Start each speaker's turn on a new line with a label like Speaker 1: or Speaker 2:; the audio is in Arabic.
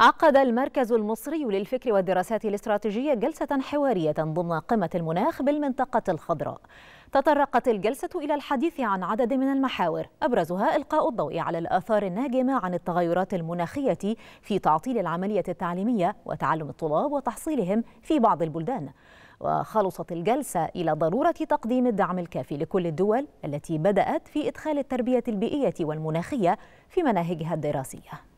Speaker 1: عقد المركز المصري للفكر والدراسات الاستراتيجية جلسة حوارية ضمن قمة المناخ بالمنطقة الخضراء تطرقت الجلسة إلى الحديث عن عدد من المحاور أبرزها إلقاء الضوء على الآثار الناجمة عن التغيرات المناخية في تعطيل العملية التعليمية وتعلم الطلاب وتحصيلهم في بعض البلدان وخلصت الجلسة إلى ضرورة تقديم الدعم الكافي لكل الدول التي بدأت في إدخال التربية البيئية والمناخية في مناهجها الدراسية